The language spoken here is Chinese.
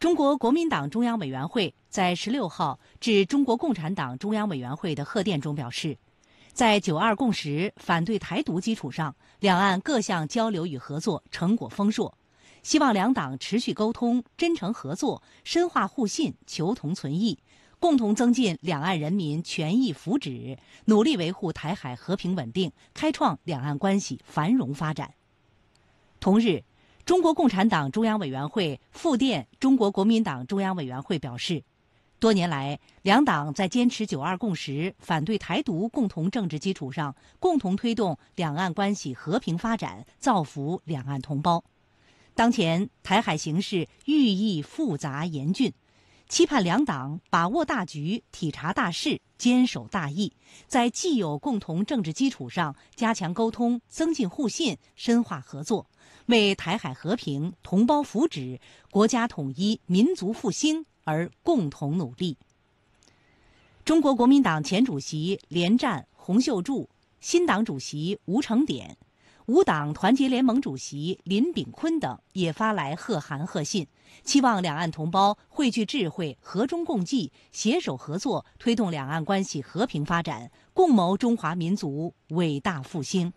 中国国民党中央委员会在十六号致中国共产党中央委员会的贺电中表示，在“九二共识”反对台独基础上，两岸各项交流与合作成果丰硕。希望两党持续沟通、真诚合作、深化互信、求同存异，共同增进两岸人民权益福祉，努力维护台海和平稳定，开创两岸关系繁荣发展。同日。中国共产党中央委员会复电中国国民党中央委员会表示，多年来，两党在坚持“九二共识”、反对台独共同政治基础上，共同推动两岸关系和平发展，造福两岸同胞。当前台海形势寓益复杂严峻。期盼两党把握大局、体察大势、坚守大义，在既有共同政治基础上加强沟通、增进互信、深化合作，为台海和平、同胞福祉、国家统一、民族复兴而共同努力。中国国民党前主席连战、洪秀柱，新党主席吴成典。五党团结联盟主席林炳坤等也发来贺函贺信，期望两岸同胞汇聚智慧、和衷共济、携手合作，推动两岸关系和平发展，共谋中华民族伟大复兴。